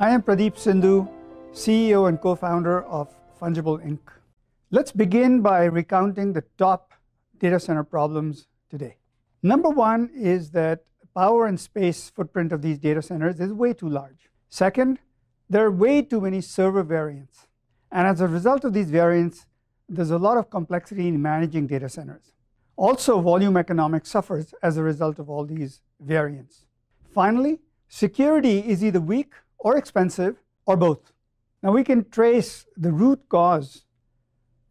I am Pradeep Sindhu, CEO and co-founder of Fungible Inc. Let's begin by recounting the top data center problems today. Number one is that power and space footprint of these data centers is way too large. Second, there are way too many server variants. And as a result of these variants, there's a lot of complexity in managing data centers. Also, volume economics suffers as a result of all these variants. Finally, security is either weak or expensive or both. Now we can trace the root cause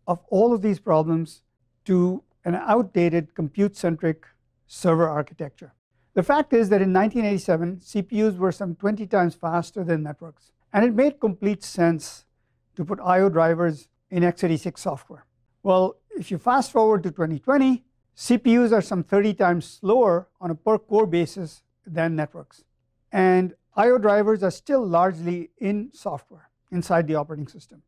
of all of these problems to an outdated compute-centric server architecture. The fact is that in 1987, CPUs were some 20 times faster than networks. And it made complete sense to put I.O. drivers in x86 software. Well, if you fast forward to 2020, CPUs are some 30 times slower on a per core basis than networks. And I.O. drivers are still largely in software, inside the operating system.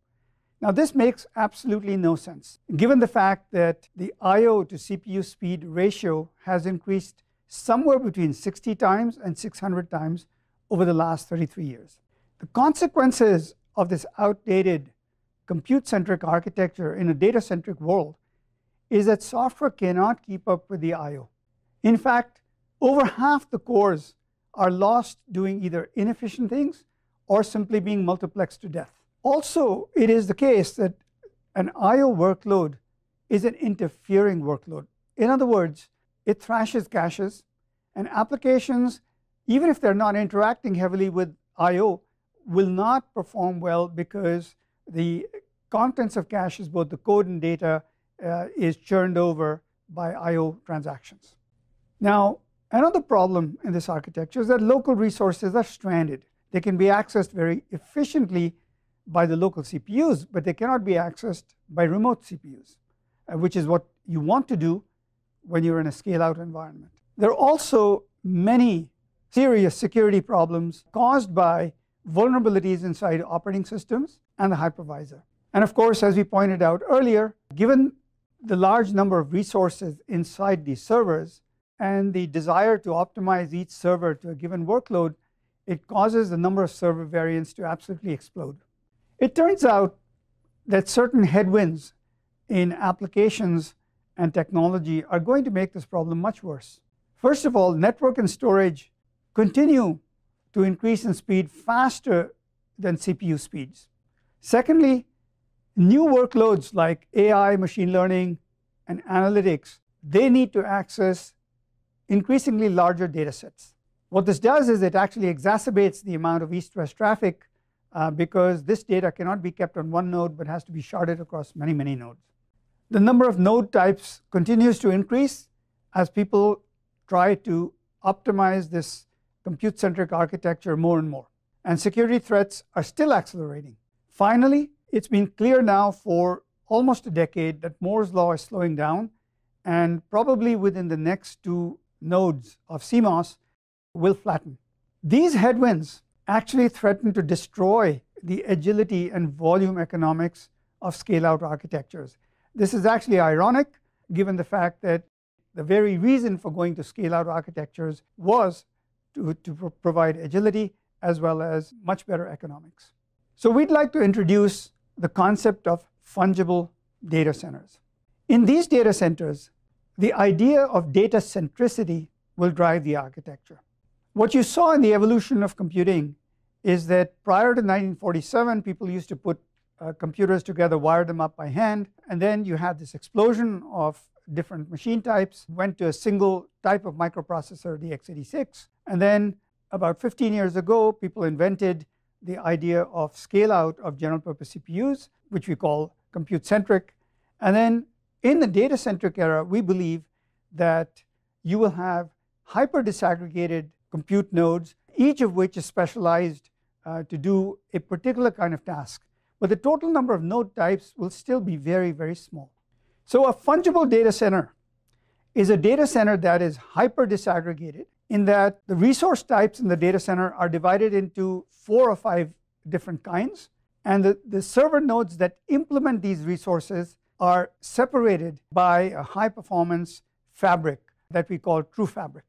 Now, this makes absolutely no sense, given the fact that the I.O. to CPU speed ratio has increased somewhere between 60 times and 600 times over the last 33 years. The consequences of this outdated compute-centric architecture in a data-centric world is that software cannot keep up with the I.O. In fact, over half the cores are lost doing either inefficient things or simply being multiplexed to death. Also, it is the case that an IO workload is an interfering workload. In other words, it thrashes caches and applications, even if they're not interacting heavily with IO, will not perform well because the contents of caches, both the code and data, uh, is churned over by IO transactions. Now, Another problem in this architecture is that local resources are stranded. They can be accessed very efficiently by the local CPUs, but they cannot be accessed by remote CPUs, uh, which is what you want to do when you're in a scale-out environment. There are also many serious security problems caused by vulnerabilities inside operating systems and the hypervisor. And of course, as we pointed out earlier, given the large number of resources inside these servers, and the desire to optimize each server to a given workload, it causes the number of server variants to absolutely explode. It turns out that certain headwinds in applications and technology are going to make this problem much worse. First of all, network and storage continue to increase in speed faster than CPU speeds. Secondly, new workloads like AI, machine learning, and analytics, they need to access increasingly larger data sets. What this does is it actually exacerbates the amount of east-west traffic uh, because this data cannot be kept on one node but has to be sharded across many, many nodes. The number of node types continues to increase as people try to optimize this compute-centric architecture more and more. And security threats are still accelerating. Finally, it's been clear now for almost a decade that Moore's law is slowing down and probably within the next two nodes of CMOS will flatten. These headwinds actually threaten to destroy the agility and volume economics of scale-out architectures. This is actually ironic given the fact that the very reason for going to scale-out architectures was to, to pro provide agility as well as much better economics. So we'd like to introduce the concept of fungible data centers. In these data centers, the idea of data centricity will drive the architecture. What you saw in the evolution of computing is that prior to 1947, people used to put uh, computers together, wire them up by hand, and then you had this explosion of different machine types, went to a single type of microprocessor, the x86, and then about 15 years ago, people invented the idea of scale out of general purpose CPUs, which we call compute centric. And then in the data centric era, we believe that you will have hyper disaggregated compute nodes, each of which is specialized uh, to do a particular kind of task. But the total number of node types will still be very, very small. So a fungible data center is a data center that is hyper disaggregated in that the resource types in the data center are divided into four or five different kinds. And the, the server nodes that implement these resources are separated by a high performance fabric that we call true fabric.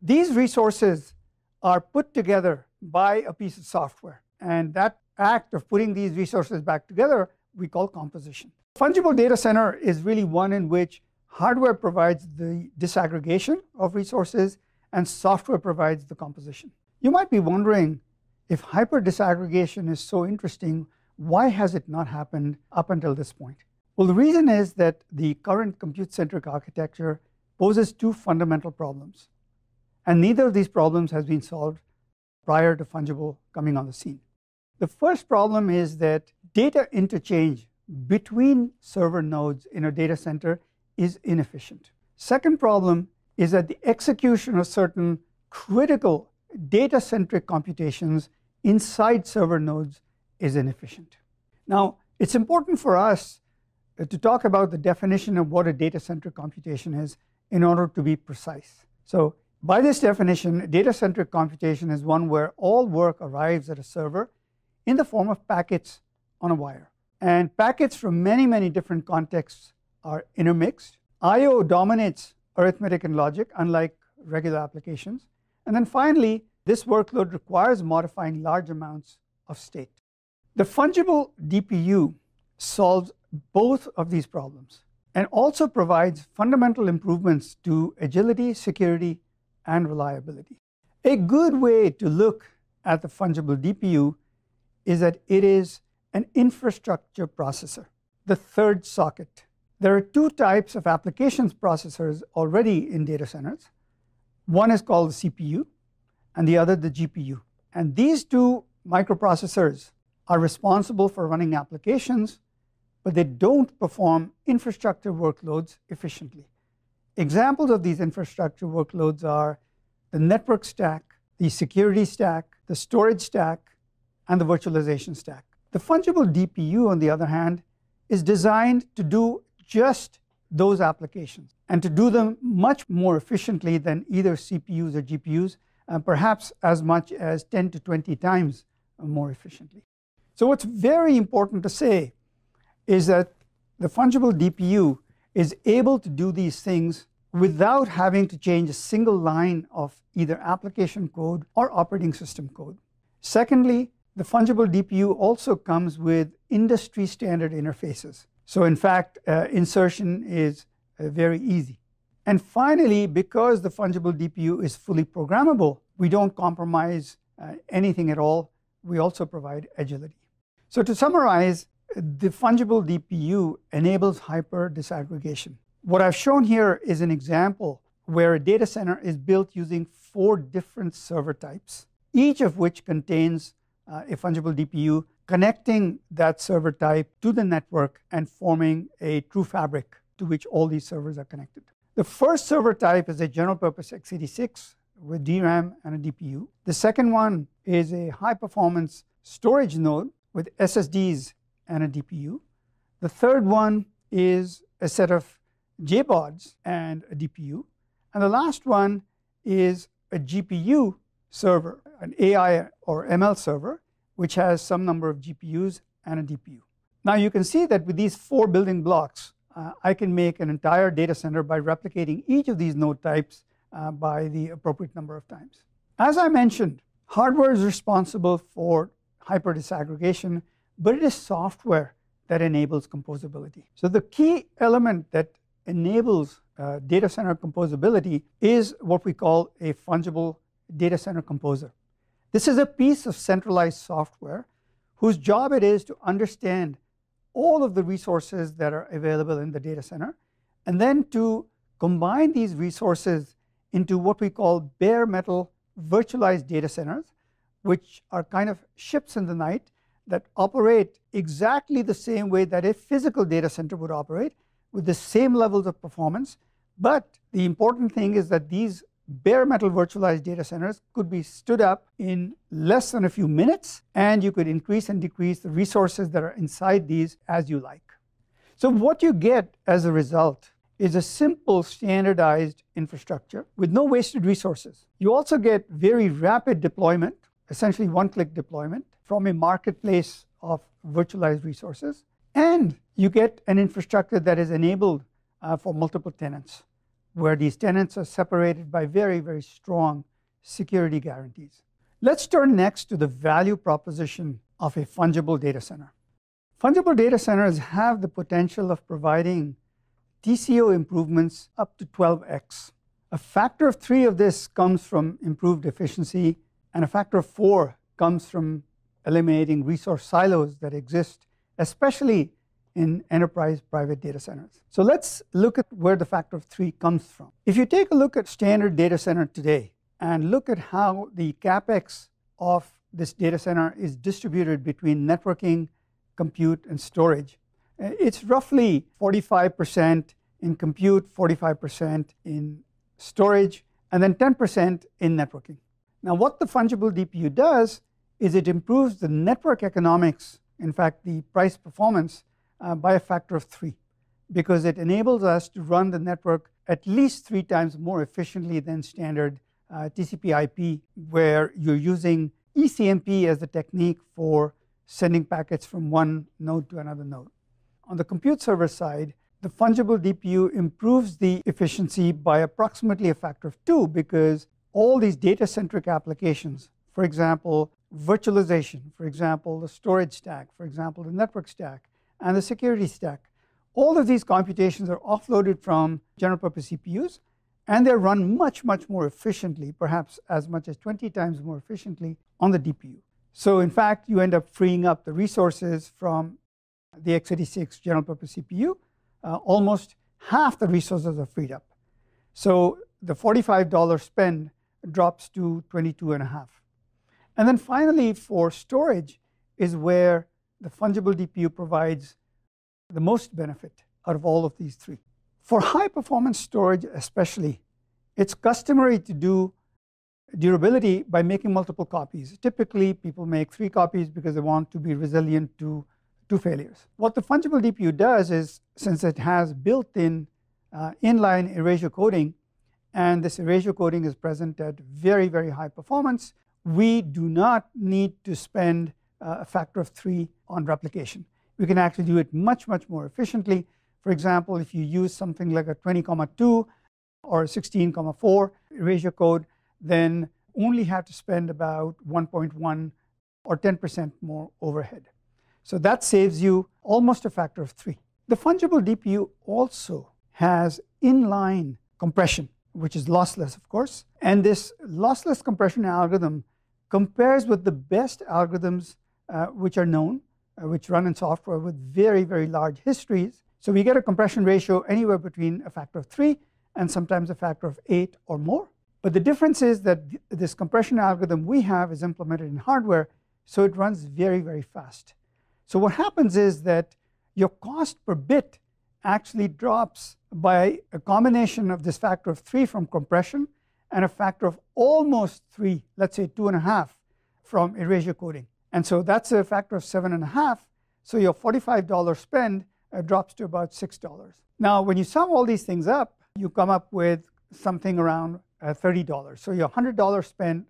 These resources are put together by a piece of software. And that act of putting these resources back together, we call composition. Fungible data center is really one in which hardware provides the disaggregation of resources and software provides the composition. You might be wondering if hyper disaggregation is so interesting, why has it not happened up until this point? Well, the reason is that the current compute-centric architecture poses two fundamental problems. And neither of these problems has been solved prior to fungible coming on the scene. The first problem is that data interchange between server nodes in a data center is inefficient. Second problem is that the execution of certain critical data-centric computations inside server nodes is inefficient. Now, it's important for us uh, to talk about the definition of what a data-centric computation is in order to be precise. So by this definition, data-centric computation is one where all work arrives at a server in the form of packets on a wire. And packets from many, many different contexts are intermixed. I.O. dominates arithmetic and logic, unlike regular applications. And then finally, this workload requires modifying large amounts of state. The fungible DPU solves both of these problems and also provides fundamental improvements to agility, security, and reliability. A good way to look at the fungible DPU is that it is an infrastructure processor, the third socket. There are two types of applications processors already in data centers. One is called the CPU, and the other the GPU. And these two microprocessors are responsible for running applications but they don't perform infrastructure workloads efficiently. Examples of these infrastructure workloads are the network stack, the security stack, the storage stack, and the virtualization stack. The fungible DPU, on the other hand, is designed to do just those applications and to do them much more efficiently than either CPUs or GPUs, and perhaps as much as 10 to 20 times more efficiently. So what's very important to say is that the fungible DPU is able to do these things without having to change a single line of either application code or operating system code. Secondly, the fungible DPU also comes with industry standard interfaces. So in fact, uh, insertion is uh, very easy. And finally, because the fungible DPU is fully programmable, we don't compromise uh, anything at all. We also provide agility. So to summarize, the fungible DPU enables hyper disaggregation. What I've shown here is an example where a data center is built using four different server types, each of which contains uh, a fungible DPU connecting that server type to the network and forming a true fabric to which all these servers are connected. The first server type is a general purpose x86 with DRAM and a DPU. The second one is a high performance storage node with SSDs and a DPU. The third one is a set of JPODs and a DPU. And the last one is a GPU server, an AI or ML server, which has some number of GPUs and a DPU. Now you can see that with these four building blocks, uh, I can make an entire data center by replicating each of these node types uh, by the appropriate number of times. As I mentioned, hardware is responsible for hyper disaggregation but it is software that enables composability. So the key element that enables uh, data center composability is what we call a fungible data center composer. This is a piece of centralized software whose job it is to understand all of the resources that are available in the data center and then to combine these resources into what we call bare metal virtualized data centers, which are kind of ships in the night that operate exactly the same way that a physical data center would operate with the same levels of performance. But the important thing is that these bare metal virtualized data centers could be stood up in less than a few minutes, and you could increase and decrease the resources that are inside these as you like. So, what you get as a result is a simple standardized infrastructure with no wasted resources. You also get very rapid deployment, essentially one click deployment, from a marketplace of virtualized resources. And you get an infrastructure that is enabled uh, for multiple tenants, where these tenants are separated by very, very strong security guarantees. Let's turn next to the value proposition of a fungible data center. Fungible data centers have the potential of providing TCO improvements up to 12x. A factor of three of this comes from improved efficiency, and a factor of four comes from eliminating resource silos that exist, especially in enterprise private data centers. So let's look at where the factor of three comes from. If you take a look at standard data center today and look at how the capex of this data center is distributed between networking, compute, and storage, eh, it's roughly 45% in compute, 45% in storage, and then 10% in networking. Now, what the fungible DPU does is it improves the network economics, in fact, the price performance, uh, by a factor of three, because it enables us to run the network at least three times more efficiently than standard uh, TCP/IP, where you're using ECMP as the technique for sending packets from one node to another node. On the compute server side, the fungible DPU improves the efficiency by approximately a factor of two because all these data centric applications, for example, virtualization, for example, the storage stack, for example, the network stack, and the security stack. All of these computations are offloaded from general purpose CPUs, and they're run much, much more efficiently, perhaps as much as 20 times more efficiently on the DPU. So in fact, you end up freeing up the resources from the x86 general purpose CPU. Uh, almost half the resources are freed up. So the $45 spend drops to 22 and a half. And then finally, for storage is where the fungible DPU provides the most benefit out of all of these three. For high-performance storage especially, it's customary to do durability by making multiple copies. Typically, people make three copies because they want to be resilient to, to failures. What the fungible DPU does is, since it has built-in uh, inline erasure coding, and this erasure coding is present at very, very high performance, we do not need to spend uh, a factor of three on replication. We can actually do it much, much more efficiently. For example, if you use something like a 20,2 or 16,4 erasure code, then only have to spend about 1.1 or 10% more overhead. So that saves you almost a factor of three. The fungible DPU also has inline compression, which is lossless, of course. And this lossless compression algorithm compares with the best algorithms uh, which are known, uh, which run in software with very, very large histories. So we get a compression ratio anywhere between a factor of three and sometimes a factor of eight or more. But the difference is that th this compression algorithm we have is implemented in hardware, so it runs very, very fast. So what happens is that your cost per bit actually drops by a combination of this factor of three from compression and a factor of almost three, let's say two and a half from erasure coding. And so that's a factor of seven and a half. So your $45 spend uh, drops to about $6. Now, when you sum all these things up, you come up with something around uh, $30. So your $100 spend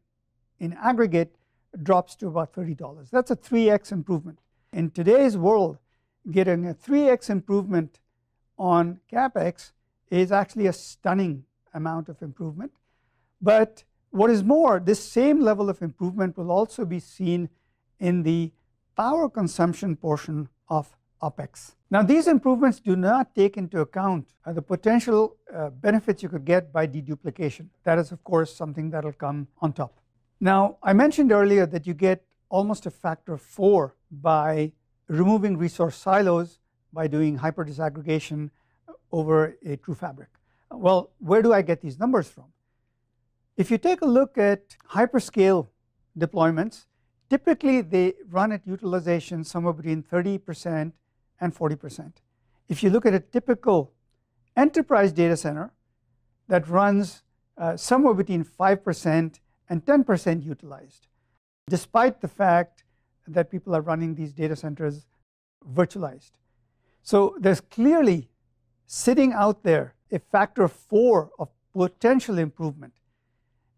in aggregate drops to about $30. That's a 3x improvement. In today's world, getting a 3x improvement on CapEx is actually a stunning amount of improvement. But what is more, this same level of improvement will also be seen in the power consumption portion of OPEX. Now, these improvements do not take into account uh, the potential uh, benefits you could get by deduplication. That is, of course, something that will come on top. Now, I mentioned earlier that you get almost a factor of four by removing resource silos by doing hyper disaggregation uh, over a true fabric. Well, where do I get these numbers from? If you take a look at hyperscale deployments, typically they run at utilization somewhere between 30% and 40%. If you look at a typical enterprise data center that runs uh, somewhere between 5% and 10% utilized, despite the fact that people are running these data centers virtualized. So there's clearly sitting out there a factor of four of potential improvement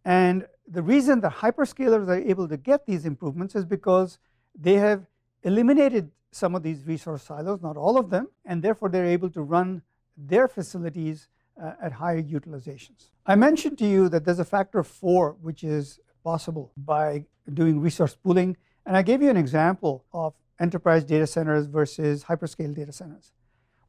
and the reason that hyperscalers are able to get these improvements is because they have eliminated some of these resource silos, not all of them, and therefore they're able to run their facilities uh, at higher utilizations. I mentioned to you that there's a factor of four which is possible by doing resource pooling, and I gave you an example of enterprise data centers versus hyperscale data centers.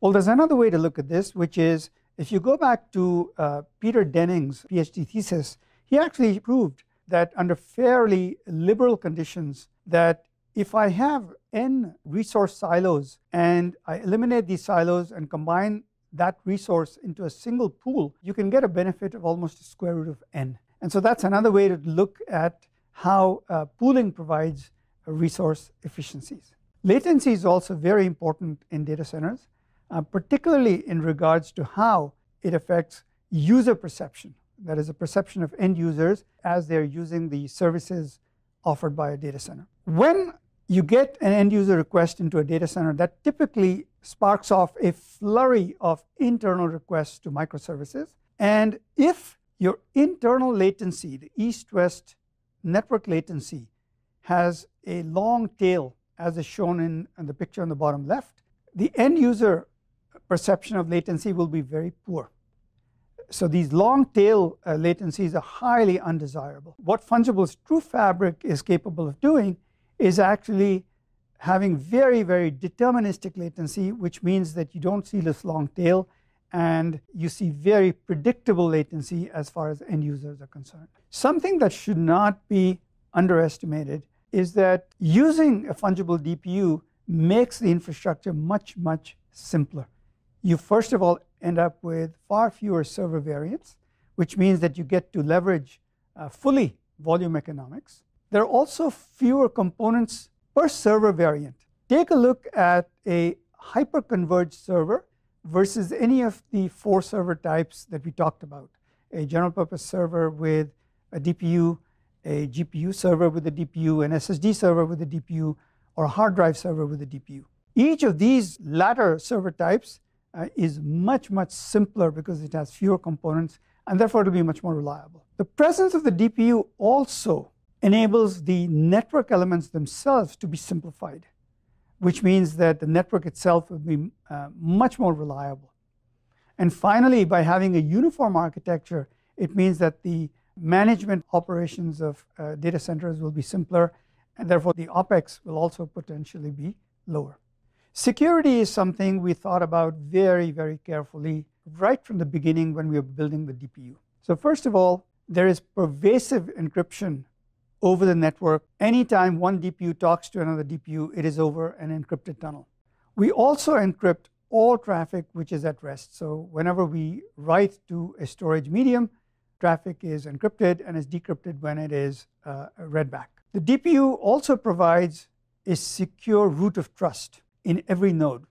Well, there's another way to look at this, which is if you go back to uh, Peter Denning's PhD thesis, he actually proved that under fairly liberal conditions that if I have n resource silos and I eliminate these silos and combine that resource into a single pool, you can get a benefit of almost the square root of n. And so that's another way to look at how uh, pooling provides resource efficiencies. Latency is also very important in data centers, uh, particularly in regards to how it affects user perception that is a perception of end users as they're using the services offered by a data center. When you get an end user request into a data center, that typically sparks off a flurry of internal requests to microservices. And if your internal latency, the east-west network latency, has a long tail, as is shown in, in the picture on the bottom left, the end user perception of latency will be very poor. So these long tail uh, latencies are highly undesirable. What Fungible's True Fabric is capable of doing is actually having very, very deterministic latency, which means that you don't see this long tail and you see very predictable latency as far as end users are concerned. Something that should not be underestimated is that using a fungible DPU makes the infrastructure much, much simpler. You first of all end up with far fewer server variants, which means that you get to leverage uh, fully volume economics. There are also fewer components per server variant. Take a look at a hyperconverged server versus any of the four server types that we talked about. A general purpose server with a DPU, a GPU server with a DPU, an SSD server with a DPU, or a hard drive server with a DPU. Each of these latter server types uh, is much, much simpler because it has fewer components and therefore it'll be much more reliable. The presence of the DPU also enables the network elements themselves to be simplified, which means that the network itself will be uh, much more reliable. And finally, by having a uniform architecture, it means that the management operations of uh, data centers will be simpler, and therefore the OPEX will also potentially be lower. Security is something we thought about very, very carefully right from the beginning when we were building the DPU. So first of all, there is pervasive encryption over the network. Anytime one DPU talks to another DPU, it is over an encrypted tunnel. We also encrypt all traffic which is at rest. So whenever we write to a storage medium, traffic is encrypted and is decrypted when it is uh, read back. The DPU also provides a secure root of trust in every node.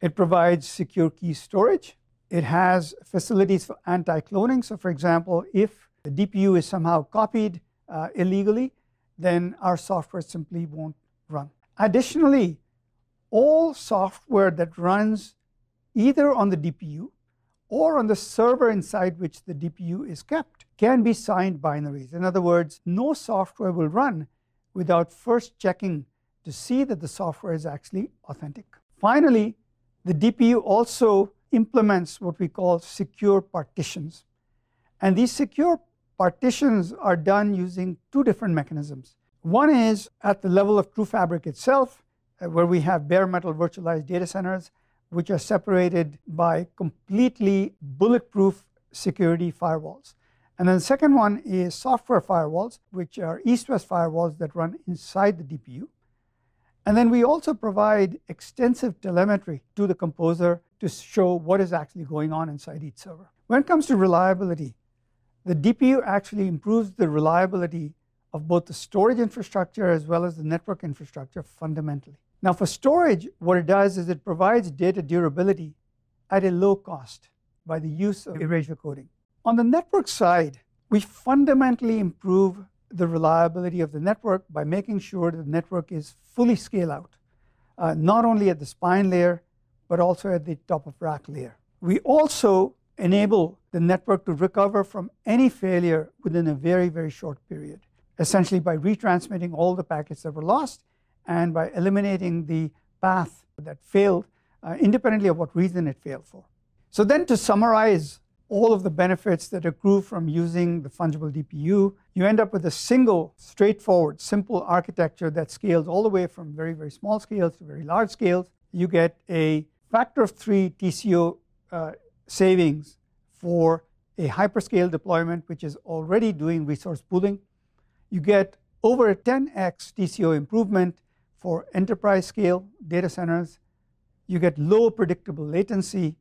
It provides secure key storage. It has facilities for anti-cloning. So for example, if the DPU is somehow copied uh, illegally, then our software simply won't run. Additionally, all software that runs either on the DPU or on the server inside which the DPU is kept can be signed binaries. In other words, no software will run without first checking to see that the software is actually authentic. Finally, the DPU also implements what we call secure partitions. And these secure partitions are done using two different mechanisms. One is at the level of TrueFabric itself, uh, where we have bare metal virtualized data centers, which are separated by completely bulletproof security firewalls. And then the second one is software firewalls, which are east-west firewalls that run inside the DPU. And then we also provide extensive telemetry to the composer to show what is actually going on inside each server. When it comes to reliability, the DPU actually improves the reliability of both the storage infrastructure as well as the network infrastructure fundamentally. Now, for storage, what it does is it provides data durability at a low cost by the use of erasure coding. On the network side, we fundamentally improve the reliability of the network by making sure the network is fully scale out, uh, not only at the spine layer, but also at the top of rack layer. We also enable the network to recover from any failure within a very, very short period, essentially by retransmitting all the packets that were lost and by eliminating the path that failed, uh, independently of what reason it failed for. So then to summarize all of the benefits that accrue from using the fungible DPU, you end up with a single, straightforward, simple architecture that scales all the way from very, very small scales to very large scales. You get a factor of three TCO uh, savings for a hyperscale deployment, which is already doing resource pooling. You get over a 10x TCO improvement for enterprise scale data centers. You get low predictable latency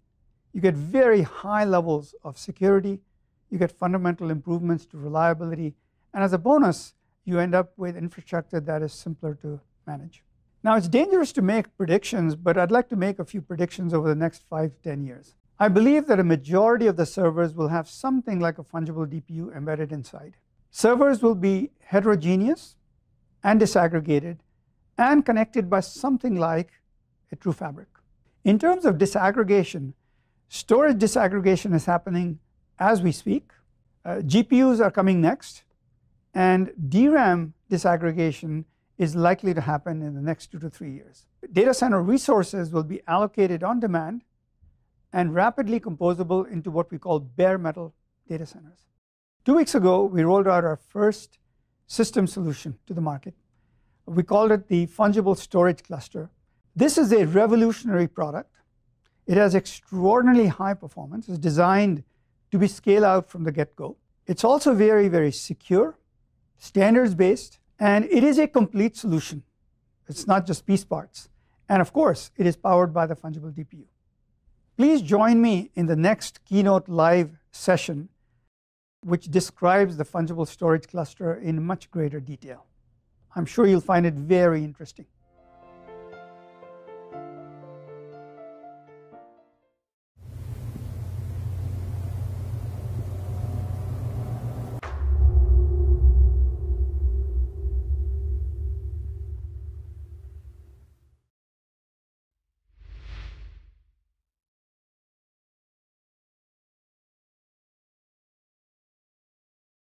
you get very high levels of security. You get fundamental improvements to reliability. And as a bonus, you end up with infrastructure that is simpler to manage. Now, it's dangerous to make predictions, but I'd like to make a few predictions over the next five ten years. I believe that a majority of the servers will have something like a fungible DPU embedded inside. Servers will be heterogeneous and disaggregated and connected by something like a true fabric. In terms of disaggregation, Storage disaggregation is happening as we speak. Uh, GPUs are coming next, and DRAM disaggregation is likely to happen in the next two to three years. Data center resources will be allocated on demand and rapidly composable into what we call bare metal data centers. Two weeks ago, we rolled out our first system solution to the market. We called it the Fungible Storage Cluster. This is a revolutionary product it has extraordinarily high performance. It's designed to be scale out from the get-go. It's also very, very secure, standards-based, and it is a complete solution. It's not just piece parts. And of course, it is powered by the fungible DPU. Please join me in the next Keynote Live session, which describes the fungible storage cluster in much greater detail. I'm sure you'll find it very interesting.